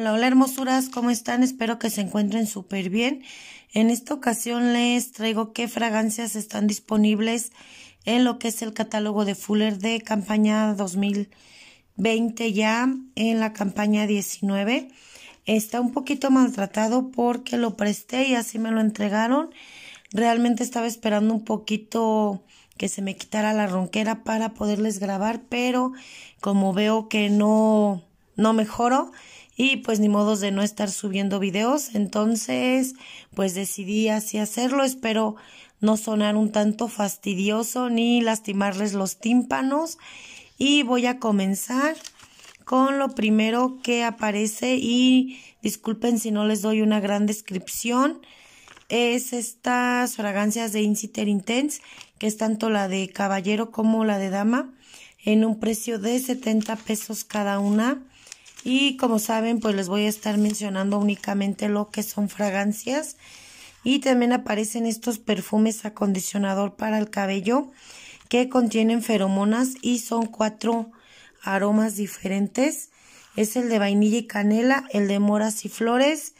Hola, hola hermosuras, ¿cómo están? Espero que se encuentren súper bien. En esta ocasión les traigo qué fragancias están disponibles en lo que es el catálogo de Fuller de campaña 2020 ya en la campaña 19. Está un poquito maltratado porque lo presté y así me lo entregaron. Realmente estaba esperando un poquito que se me quitara la ronquera para poderles grabar, pero como veo que no, no mejoro, y pues ni modos de no estar subiendo videos. Entonces, pues decidí así hacerlo. Espero no sonar un tanto fastidioso ni lastimarles los tímpanos. Y voy a comenzar con lo primero que aparece y disculpen si no les doy una gran descripción. Es estas fragancias de Inciter Intense, que es tanto la de caballero como la de dama, en un precio de 70 pesos cada una. Y como saben, pues les voy a estar mencionando únicamente lo que son fragancias. Y también aparecen estos perfumes acondicionador para el cabello que contienen feromonas y son cuatro aromas diferentes. Es el de vainilla y canela, el de moras y flores,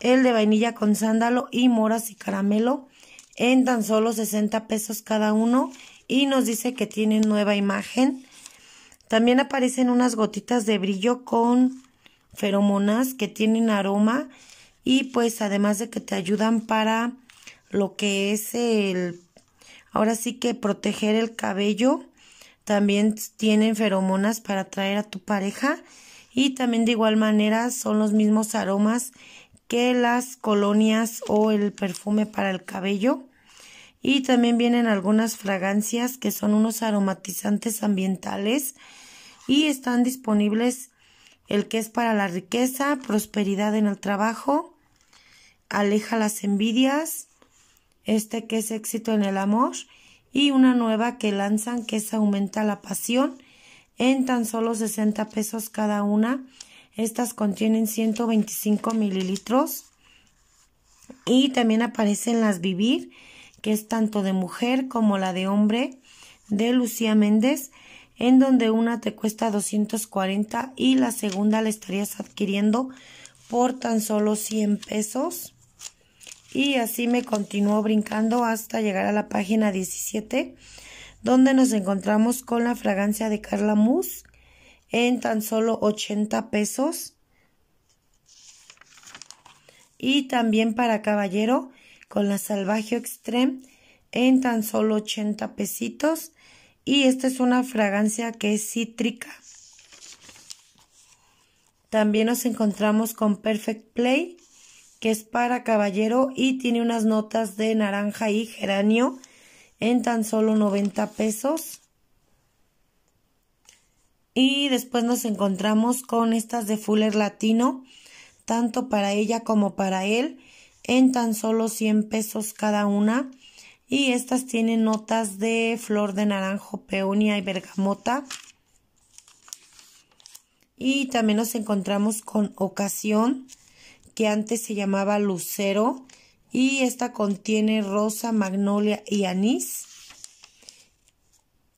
el de vainilla con sándalo y moras y caramelo en tan solo 60 pesos cada uno y nos dice que tienen nueva imagen también aparecen unas gotitas de brillo con feromonas que tienen aroma y pues además de que te ayudan para lo que es el ahora sí que proteger el cabello también tienen feromonas para atraer a tu pareja y también de igual manera son los mismos aromas que las colonias o el perfume para el cabello y también vienen algunas fragancias que son unos aromatizantes ambientales y están disponibles el que es para la riqueza, prosperidad en el trabajo, aleja las envidias, este que es éxito en el amor y una nueva que lanzan que es aumenta la pasión en tan solo 60 pesos cada una. Estas contienen 125 mililitros y también aparecen las vivir que es tanto de mujer como la de hombre, de Lucía Méndez, en donde una te cuesta 240 y la segunda la estarías adquiriendo por tan solo 100 pesos. Y así me continuó brincando hasta llegar a la página 17, donde nos encontramos con la fragancia de Carla Mousse en tan solo 80 pesos. Y también para caballero con la Salvaje Extreme en tan solo 80 pesitos. Y esta es una fragancia que es cítrica. También nos encontramos con Perfect Play, que es para caballero y tiene unas notas de naranja y geranio en tan solo 90 pesos. Y después nos encontramos con estas de Fuller Latino, tanto para ella como para él, en tan solo 100 pesos cada una y estas tienen notas de flor de naranjo, peonia y bergamota. Y también nos encontramos con ocasión, que antes se llamaba lucero, y esta contiene rosa, magnolia y anís.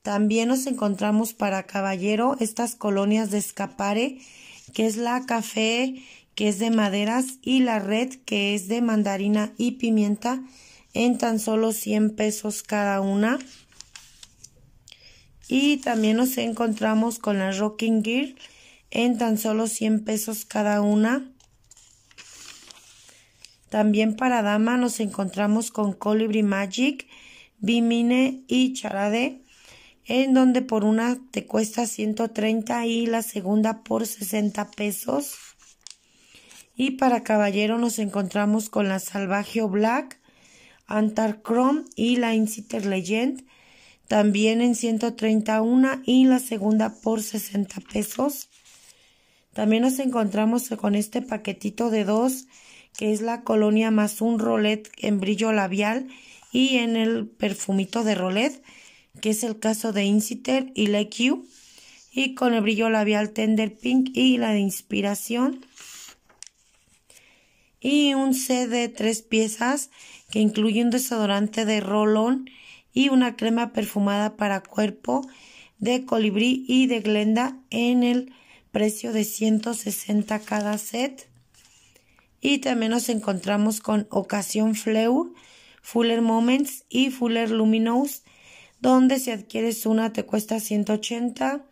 También nos encontramos para caballero estas colonias de escapare, que es la café que es de maderas, y la red, que es de mandarina y pimienta, en tan solo 100 pesos cada una. Y también nos encontramos con la Rocking Gear en tan solo 100 pesos cada una. También para dama nos encontramos con Colibri Magic, Bimine y Charade, en donde por una te cuesta 130 y la segunda por 60 pesos. Y para caballero nos encontramos con la Salvaje Black, Antar Chrome y la Inciter Legend. También en 131 y la segunda por 60 pesos. También nos encontramos con este paquetito de dos, que es la colonia más un rolet en brillo labial y en el perfumito de rolet, que es el caso de Inciter y la Q. Y con el brillo labial Tender Pink y la de Inspiración y un set de tres piezas que incluye un desodorante de Rolón y una crema perfumada para cuerpo de colibrí y de glenda en el precio de 160 cada set. Y también nos encontramos con Ocasión Fleur, Fuller Moments y Fuller Luminous, donde si adquieres una te cuesta 180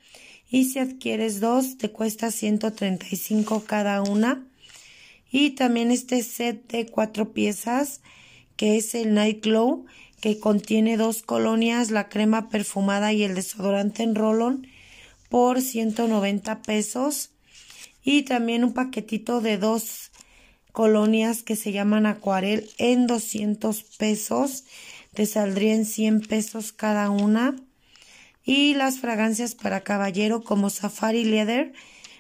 y si adquieres dos te cuesta 135 cada una. Y también este set de cuatro piezas que es el Night Glow que contiene dos colonias, la crema perfumada y el desodorante en Rolon por 190 pesos. Y también un paquetito de dos colonias que se llaman acuarel en 200 pesos. Te saldrían 100 pesos cada una. Y las fragancias para caballero como Safari Leather,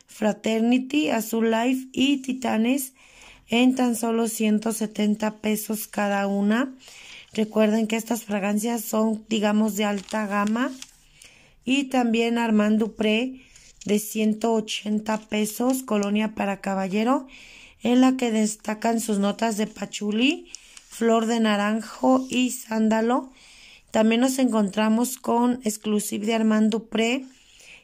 Fraternity, Azul Life y Titanes en tan solo 170 pesos cada una. Recuerden que estas fragancias son, digamos, de alta gama. Y también Armand Dupré de 180 pesos, colonia para caballero, en la que destacan sus notas de pachulí, flor de naranjo y sándalo. También nos encontramos con Exclusive de Armand Dupré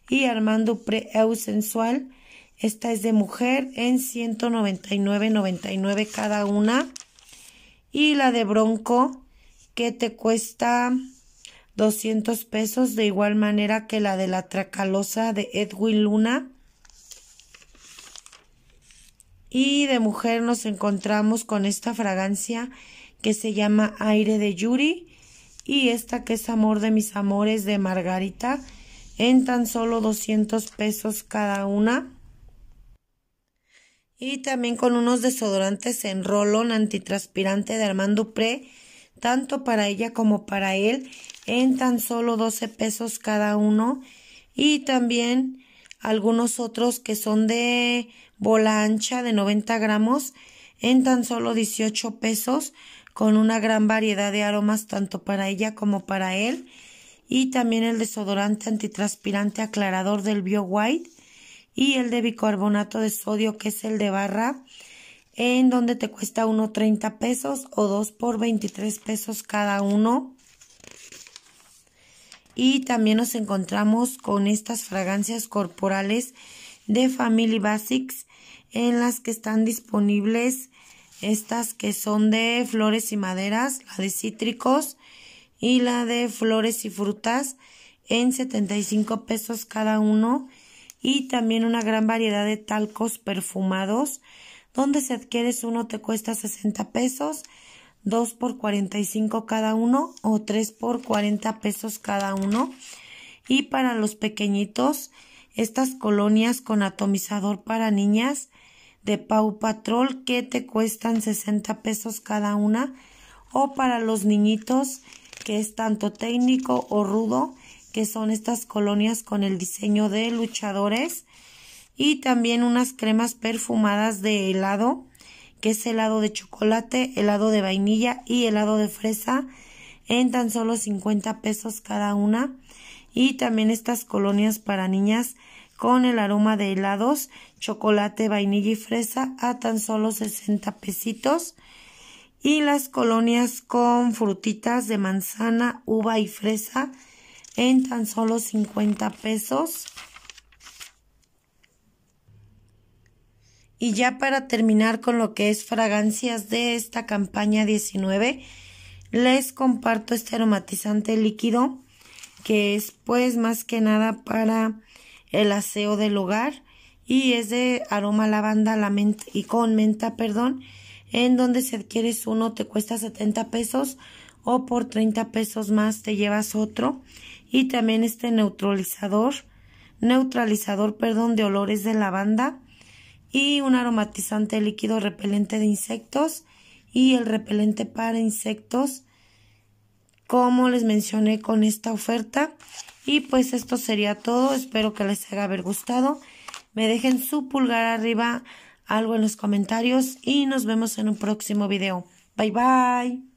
y Armand Dupré Eu Sensual esta es de mujer en 199.99 cada una. Y la de bronco que te cuesta 200 pesos de igual manera que la de la tracalosa de Edwin Luna. Y de mujer nos encontramos con esta fragancia que se llama Aire de Yuri y esta que es Amor de mis amores de Margarita en tan solo 200 pesos cada una. Y también con unos desodorantes en rolón antitranspirante de Armando Pre, tanto para ella como para él, en tan solo 12 pesos cada uno. Y también algunos otros que son de bola ancha de 90 gramos en tan solo 18 pesos con una gran variedad de aromas tanto para ella como para él y también el desodorante antitranspirante aclarador del Bio White y el de bicarbonato de sodio que es el de barra en donde te cuesta 1.30 pesos o 2 por 23 pesos cada uno. Y también nos encontramos con estas fragancias corporales de Family Basics en las que están disponibles estas que son de flores y maderas, la de cítricos y la de flores y frutas en 75 pesos cada uno y también una gran variedad de talcos perfumados, donde si adquieres uno te cuesta 60 pesos, 2 por 45 cada uno o 3 por 40 pesos cada uno. Y para los pequeñitos, estas colonias con atomizador para niñas de Pau Patrol que te cuestan 60 pesos cada una o para los niñitos que es tanto técnico o rudo que son estas colonias con el diseño de luchadores y también unas cremas perfumadas de helado, que es helado de chocolate, helado de vainilla y helado de fresa en tan solo 50 pesos cada una y también estas colonias para niñas con el aroma de helados, chocolate, vainilla y fresa a tan solo 60 pesitos. Y las colonias con frutitas de manzana, uva y fresa en tan solo 50 pesos. Y ya para terminar con lo que es fragancias de esta campaña 19, les comparto este aromatizante líquido que es pues más que nada para el aseo del hogar y es de aroma lavanda y con menta, perdón, en donde si adquieres uno te cuesta 70 pesos o por 30 pesos más te llevas otro y también este neutralizador, neutralizador, perdón, de olores de lavanda y un aromatizante líquido repelente de insectos y el repelente para insectos como les mencioné con esta oferta y pues esto sería todo espero que les haya haber gustado me dejen su pulgar arriba algo en los comentarios y nos vemos en un próximo video bye bye